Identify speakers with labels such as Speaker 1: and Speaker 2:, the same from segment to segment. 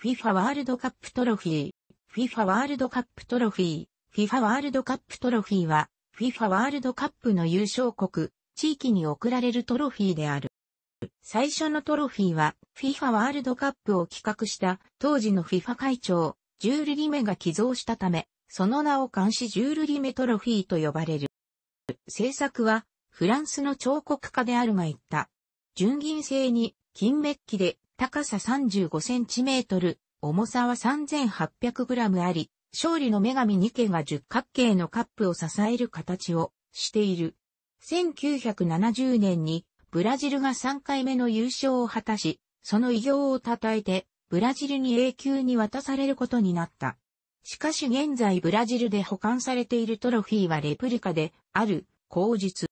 Speaker 1: FIFA ワールドカップトロフィー、FIFA ワールドカップトロフィー、FIFA ワールドカップトロフィーは、FIFA ワールドカップの優勝国、地域に贈られるトロフィーである。最初のトロフィーは、FIFA ワールドカップを企画した、当時の FIFA 会長、ジュール・リメが寄贈したため、その名を監視ジュール・リメトロフィーと呼ばれる。制作は、フランスの彫刻家であるが言った。純銀製に、金メッキで、高さ35センチメートル、重さは3800グラムあり、勝利の女神2家が十角形のカップを支える形をしている。1970年にブラジルが3回目の優勝を果たし、その偉業を称えて、ブラジルに永久に渡されることになった。しかし現在ブラジルで保管されているトロフィーはレプリカである口述。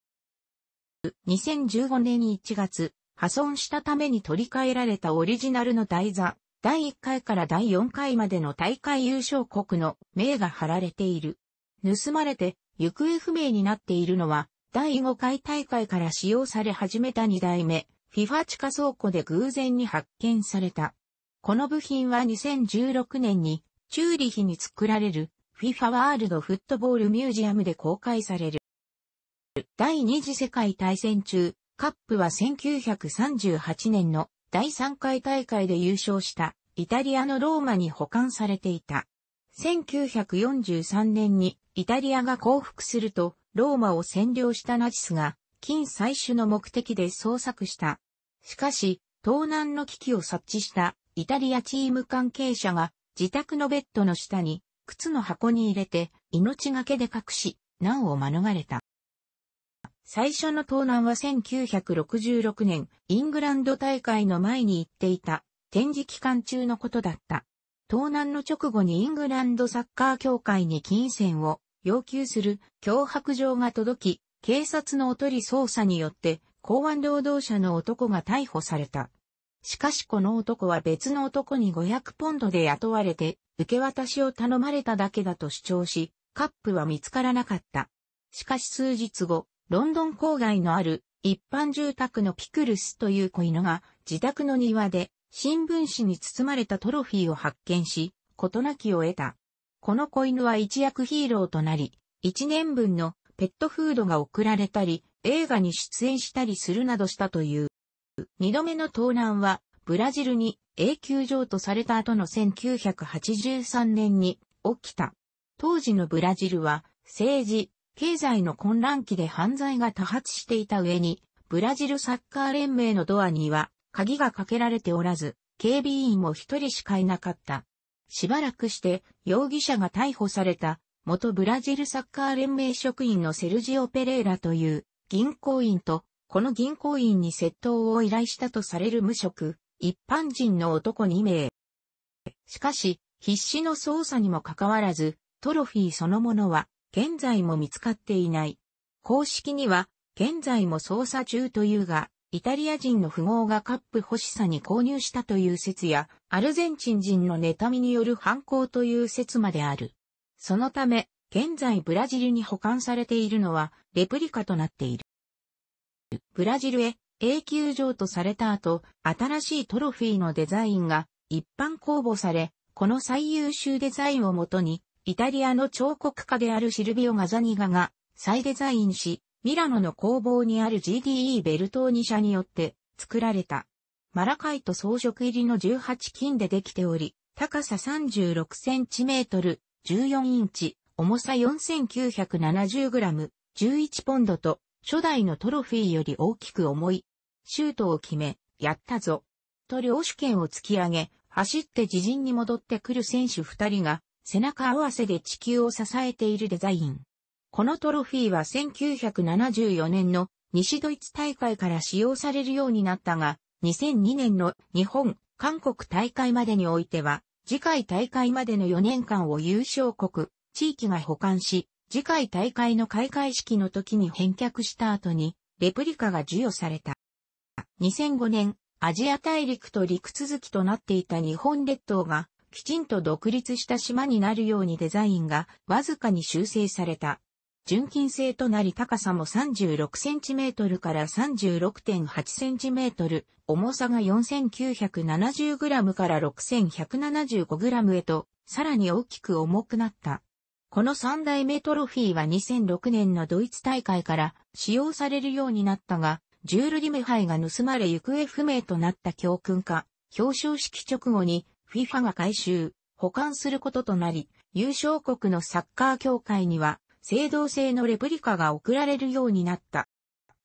Speaker 1: 2015年1月、破損したために取り替えられたオリジナルの台座、第1回から第4回までの大会優勝国の名が貼られている。盗まれて行方不明になっているのは、第5回大会から使用され始めた2代目、FIFA 地下倉庫で偶然に発見された。この部品は2016年に、チューリヒに作られる FIFA ワールドフットボールミュージアムで公開される。第二次世界大戦中、カップは1938年の第3回大会で優勝したイタリアのローマに保管されていた。1943年にイタリアが降伏するとローマを占領したナチスが金採取の目的で捜索した。しかし、盗難の危機を察知したイタリアチーム関係者が自宅のベッドの下に靴の箱に入れて命がけで隠し、難を免れた。最初の盗難は1966年、イングランド大会の前に行っていた、展示期間中のことだった。盗難の直後にイングランドサッカー協会に金銭を要求する脅迫状が届き、警察のおとり捜査によって公安労働者の男が逮捕された。しかしこの男は別の男に500ポンドで雇われて受け渡しを頼まれただけだと主張し、カップは見つからなかった。しかし数日後、ロンドン郊外のある一般住宅のピクルスという子犬が自宅の庭で新聞紙に包まれたトロフィーを発見し、事なきを得た。この子犬は一躍ヒーローとなり、一年分のペットフードが送られたり、映画に出演したりするなどしたという。二度目の盗難は、ブラジルに永久譲渡された後の1983年に起きた。当時のブラジルは政治、経済の混乱期で犯罪が多発していた上に、ブラジルサッカー連盟のドアには鍵がかけられておらず、警備員も一人しかいなかった。しばらくして容疑者が逮捕された元ブラジルサッカー連盟職員のセルジオ・ペレーラという銀行員とこの銀行員に窃盗を依頼したとされる無職、一般人の男2名。しかし、必死の捜査にもかかわらず、トロフィーそのものは現在も見つかっていない。公式には、現在も捜査中というが、イタリア人の富豪がカップ欲しさに購入したという説や、アルゼンチン人の妬みによる犯行という説まである。そのため、現在ブラジルに保管されているのは、レプリカとなっている。ブラジルへ永久上とされた後、新しいトロフィーのデザインが一般公募され、この最優秀デザインをもとに、イタリアの彫刻家であるシルビオ・ガザニガが再デザインし、ミラノの工房にある GDE ベルトーニ社によって作られた。マラカイト装飾入りの18金でできており、高さ36センチメートル、14インチ、重さ4970グラム、11ポンドと、初代のトロフィーより大きく重い。シュートを決め、やったぞ。と領主権を突き上げ、走って自陣に戻ってくる選手2人が、背中合わせで地球を支えているデザイン。このトロフィーは1974年の西ドイツ大会から使用されるようになったが、2002年の日本、韓国大会までにおいては、次回大会までの4年間を優勝国、地域が保管し、次回大会の開会式の時に返却した後に、レプリカが授与された。2005年、アジア大陸と陸続きとなっていた日本列島が、きちんと独立した島になるようにデザインがわずかに修正された。純金製となり高さも 36cm から 36.8cm、重さが 4970g から 6175g へと、さらに大きく重くなった。この三代目トロフィーは2006年のドイツ大会から使用されるようになったが、ジュール・リメハイが盗まれ行方不明となった教訓か、表彰式直後に FIFA が回収、保管することとなり、優勝国のサッカー協会には、制動制のレプリカが送られるようになった。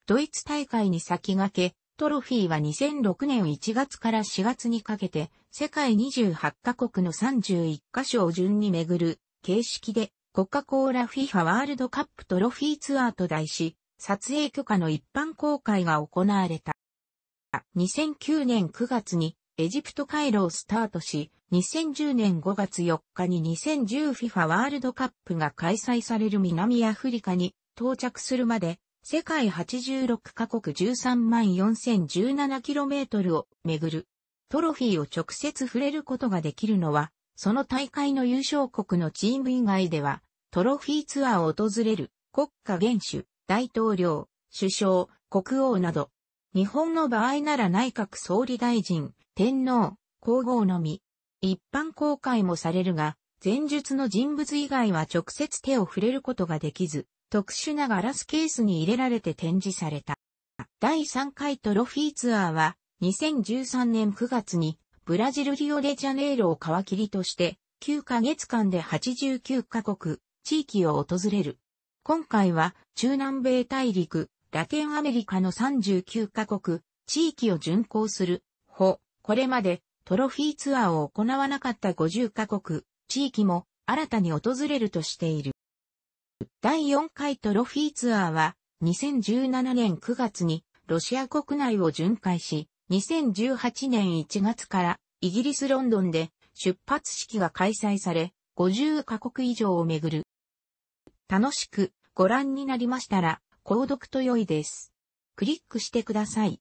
Speaker 1: ドイツ大会に先駆け、トロフィーは2006年1月から4月にかけて、世界28カ国の31カ所を順に巡る、形式で、コカ・コーラフィファワールドカップトロフィーツアーと題し、撮影許可の一般公開が行われた。2009年9月にエジプト回路をスタートし、2010年5月4日に 2010FIFA ワールドカップが開催される南アフリカに到着するまで、世界86カ国 134,017km を巡る。トロフィーを直接触れることができるのは、その大会の優勝国のチーム以外では、トロフィーツアーを訪れる国家元首、大統領、首相、国王など日本の場合なら内閣総理大臣、天皇、皇后のみ。一般公開もされるが、前述の人物以外は直接手を触れることができず、特殊なガラスケースに入れられて展示された。第3回トロフィーツアーは、2013年9月に、ブラジルリオデジャネイロを皮切りとして、9ヶ月間で89カ国、地域を訪れる。今回は中南米大陸、ラテンアメリカの39カ国、地域を巡行する、ほ、これまでトロフィーツアーを行わなかった50カ国、地域も新たに訪れるとしている。第4回トロフィーツアーは2017年9月にロシア国内を巡回し、2018年1月からイギリスロンドンで出発式が開催され、50カ国以上をめぐる。楽しくご覧になりましたら、購読と良いです。クリックしてください。